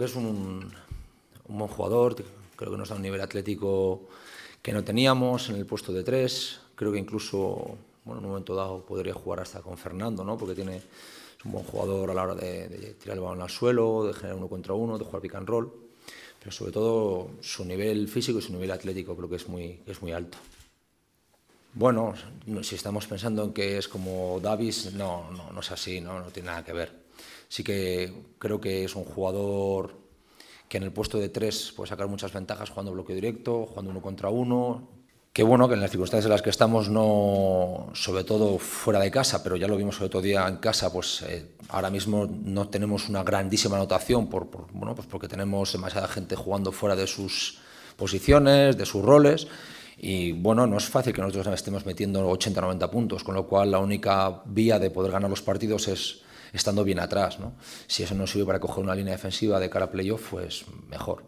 que es un, buen jugador, creo que nos da un nivel atlético que no teníamos en el puesto de tres, creo que incluso bueno, en un momento dado podría jugar hasta con Fernando, ¿no? porque tiene, es un buen jugador a la hora de, tirar el balón al suelo, de generar uno contra uno, de jugar pick and roll, pero sobre todo su nivel físico y su nivel atlético creo que es muy, es muy alto. Bueno, si estamos pensando en que es como Davis, no, no, no es así, no, no tiene nada que ver sí que creo que es un jugador que en el puesto de tres puede sacar muchas ventajas jugando bloqueo directo, jugando uno contra uno. Qué bueno, que en las circunstancias en las que estamos, no, sobre todo fuera de casa, pero ya lo vimos el otro día en casa, pues eh, ahora mismo no tenemos una grandísima anotación por, por, bueno, pues porque tenemos demasiada gente jugando fuera de sus posiciones, de sus roles. Y bueno, no es fácil que nosotros estemos metiendo 80-90 puntos, con lo cual la única vía de poder ganar los partidos es estando bien atrás. Si eso no sirve para coger una línea defensiva de cara a playoff, pues mejor.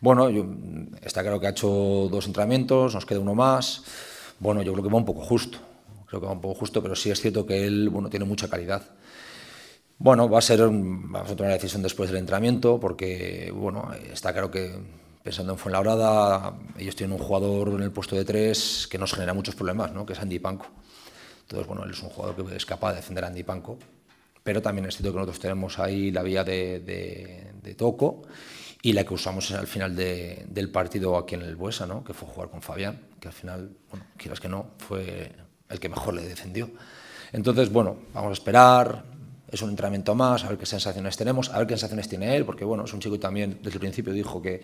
Bueno, está claro que ha hecho dos entrenamientos, nos queda uno más. Bueno, yo creo que va un poco justo. Creo que va un poco justo, pero sí es cierto que él bueno, tiene mucha calidad. Bueno, va a ser vamos a tomar la decisión después del entrenamiento, porque bueno, está claro que pensando en Fuenlabrada, ellos tienen un jugador en el puesto de tres que nos genera muchos problemas, ¿no? que es Andy Panco. Entonces, bueno, él es un jugador que es capaz de defender a Andy Panco, pero también es cierto que nosotros tenemos ahí la vía de, Toco y la que usamos al final del partido aquí en el Buesa, ¿no? que fue jugar con Fabián, que al final, bueno, quieras que no, fue el que mejor le defendió. Entonces, bueno, vamos a esperar, es un entrenamiento más, a ver qué sensaciones tenemos, a ver qué sensaciones tiene él, porque bueno, es un chico que también desde el principio dijo que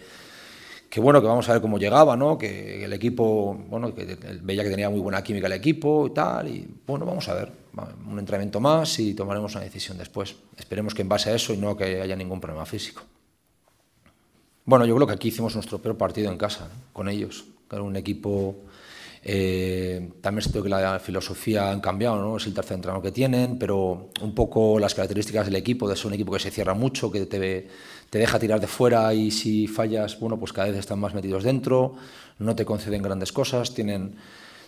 que bueno, que vamos a ver cómo llegaba, ¿no? Que el equipo, bueno, que veía que tenía muy buena química el equipo y tal, y bueno, vamos a ver, un entrenamiento más y tomaremos una decisión después. Esperemos que en base a eso y no que haya ningún problema físico. Bueno, yo creo que aquí hicimos nuestro peor partido en casa, con ellos, Era un equipo eh, también siento que la filosofía han cambiado, ¿no? es el tercer entrenador que tienen, pero un poco las características del equipo, de un equipo que se cierra mucho, que te, te deja tirar de fuera y si fallas, bueno, pues cada vez están más metidos dentro, no te conceden grandes cosas, tienen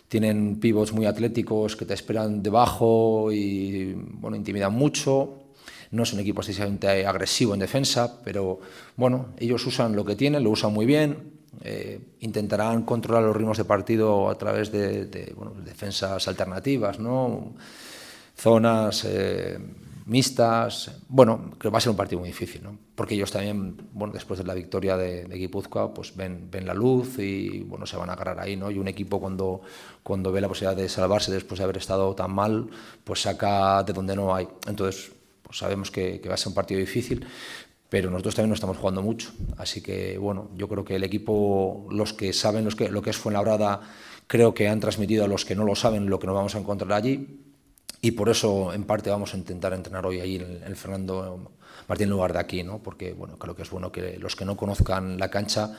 tienen pivots muy atléticos que te esperan debajo y bueno, intimidan mucho. No es un equipo excesivamente agresivo en defensa, pero bueno, ellos usan lo que tienen, lo usan muy bien. Eh, intentarán controlar los ritmos de partido a través de, pues defensas alternativas, zonas eh, mixtas. Bueno, creo que va a ser un partido muy difícil, ¿no? porque ellos también, bueno, después de la victoria de, Guipúzcoa, pues ven, ven, la luz y bueno, se van a agarrar ahí. ¿no? Y un equipo cuando, cuando ve la posibilidad de salvarse después de haber estado tan mal, pues saca de donde no hay. Entonces, pues sabemos que, que va a ser un partido difícil, pero nosotros también no estamos jugando mucho. Así que, bueno, yo creo que el equipo, los que saben los que, lo que es Fuenlabrada, creo que han transmitido a los que no lo saben lo que nos vamos a encontrar allí. Y por eso, en parte, vamos a intentar entrenar hoy ahí en el Fernando Martín en lugar de aquí, ¿no? Porque, bueno, creo que es bueno que los que no conozcan la cancha,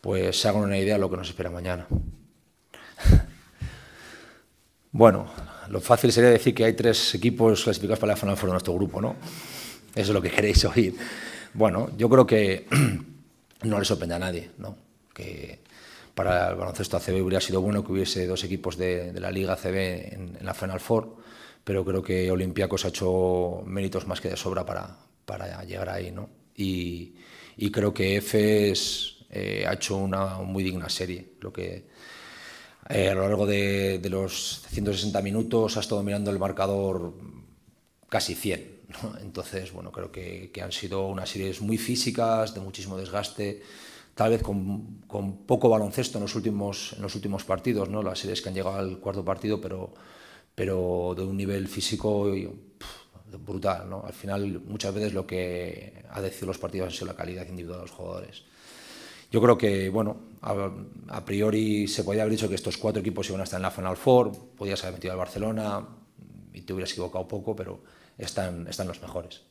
pues se hagan una idea de lo que nos espera mañana. bueno, lo fácil sería decir que hay tres equipos clasificados para la final en nuestro grupo, ¿no? Eso es lo que queréis oír. Bueno, yo creo que no le sorprende a nadie, ¿no? Que para el baloncesto ACB hubiera sido bueno que hubiese dos equipos de, la Liga ACB en, la Final Four, pero creo que Olympiacos ha hecho méritos más que de sobra para, llegar ahí, ¿no? Y, creo que EFES eh, ha hecho una muy digna serie. Lo que eh, a lo largo de, de los 160 minutos ha estado mirando el marcador casi 100, entonces, bueno, creo que, han sido unas series muy físicas, de muchísimo desgaste, tal vez con, poco baloncesto en los últimos, en los últimos partidos, ¿no? Las series que han llegado al cuarto partido, pero, pero de un nivel físico brutal, ¿no? Al final, muchas veces lo que ha decidido los partidos ha sido la calidad individual de los jugadores. Yo creo que, bueno, a, priori se podía haber dicho que estos cuatro equipos iban a estar en la Final Four, podías haber metido al Barcelona y te hubieras equivocado poco, pero están, están los mejores.